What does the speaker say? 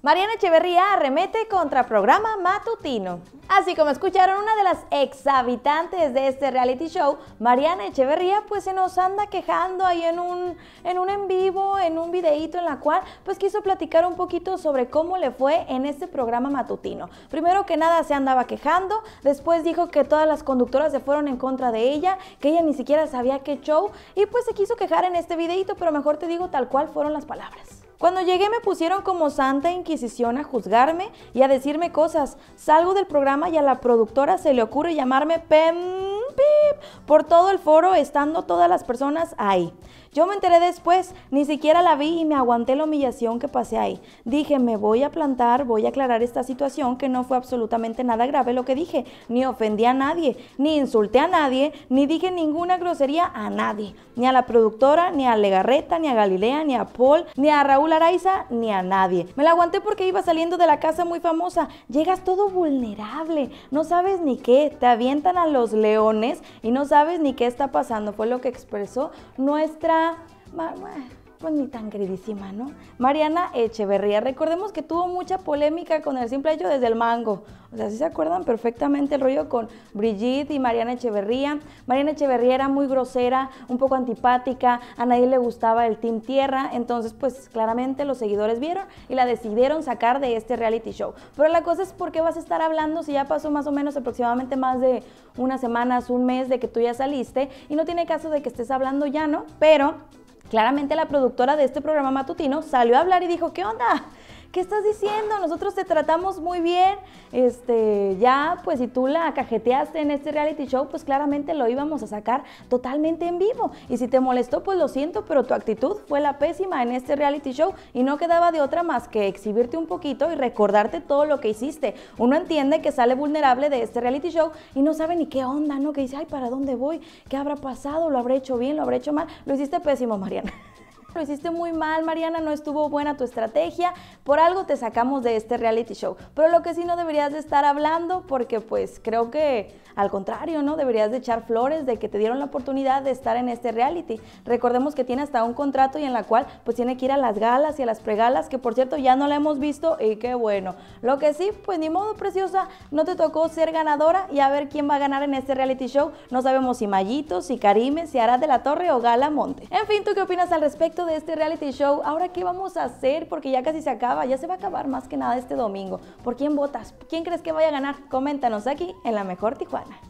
Mariana Echeverría arremete contra programa matutino. Así como escucharon una de las habitantes de este reality show, Mariana Echeverría pues se nos anda quejando ahí en un en, un en vivo, en un videíto en la cual pues quiso platicar un poquito sobre cómo le fue en este programa matutino. Primero que nada se andaba quejando, después dijo que todas las conductoras se fueron en contra de ella, que ella ni siquiera sabía qué show y pues se quiso quejar en este videíto, pero mejor te digo tal cual fueron las palabras. Cuando llegué me pusieron como Santa Inquisición a juzgarme y a decirme cosas. Salgo del programa y a la productora se le ocurre llamarme Pen por todo el foro estando todas las personas ahí. Yo me enteré después, ni siquiera la vi y me aguanté la humillación que pasé ahí. Dije, me voy a plantar, voy a aclarar esta situación que no fue absolutamente nada grave lo que dije. Ni ofendí a nadie, ni insulté a nadie, ni dije ninguna grosería a nadie. Ni a la productora, ni a Legarreta, ni a Galilea, ni a Paul, ni a Raúl Araiza, ni a nadie. Me la aguanté porque iba saliendo de la casa muy famosa. Llegas todo vulnerable, no sabes ni qué, te avientan a los leones y no sabes sabes ni qué está pasando, fue lo que expresó nuestra mamá pues ni tan queridísima, ¿no? Mariana Echeverría, recordemos que tuvo mucha polémica con el simple hecho desde el mango. O sea, si se acuerdan perfectamente el rollo con Brigitte y Mariana Echeverría. Mariana Echeverría era muy grosera, un poco antipática, a nadie le gustaba el Team Tierra, entonces pues claramente los seguidores vieron y la decidieron sacar de este reality show. Pero la cosa es por qué vas a estar hablando si ya pasó más o menos aproximadamente más de unas semanas, un mes de que tú ya saliste y no tiene caso de que estés hablando ya, ¿no? Pero Claramente la productora de este programa matutino salió a hablar y dijo, ¿qué onda? ¿qué estás diciendo? Nosotros te tratamos muy bien. Este, ya, pues si tú la cajeteaste en este reality show, pues claramente lo íbamos a sacar totalmente en vivo. Y si te molestó, pues lo siento, pero tu actitud fue la pésima en este reality show y no quedaba de otra más que exhibirte un poquito y recordarte todo lo que hiciste. Uno entiende que sale vulnerable de este reality show y no sabe ni qué onda, ¿no? Que dice, ay, ¿para dónde voy? ¿Qué habrá pasado? ¿Lo habré hecho bien? ¿Lo habré hecho mal? Lo hiciste pésimo, Mariana. Lo hiciste muy mal, Mariana, no estuvo buena tu estrategia, por algo te sacamos de este reality show. Pero lo que sí no deberías de estar hablando, porque pues creo que al contrario, ¿no? Deberías de echar flores de que te dieron la oportunidad de estar en este reality. Recordemos que tiene hasta un contrato y en la cual pues tiene que ir a las galas y a las pregalas, que por cierto ya no la hemos visto y qué bueno. Lo que sí, pues ni modo, preciosa, no te tocó ser ganadora y a ver quién va a ganar en este reality show. No sabemos si Mayito, si Karime, si Arad de la Torre o Gala Monte. En fin, ¿tú qué opinas al respecto? de este reality show, ahora qué vamos a hacer porque ya casi se acaba, ya se va a acabar más que nada este domingo. ¿Por quién votas? ¿Quién crees que vaya a ganar? Coméntanos aquí en La Mejor Tijuana.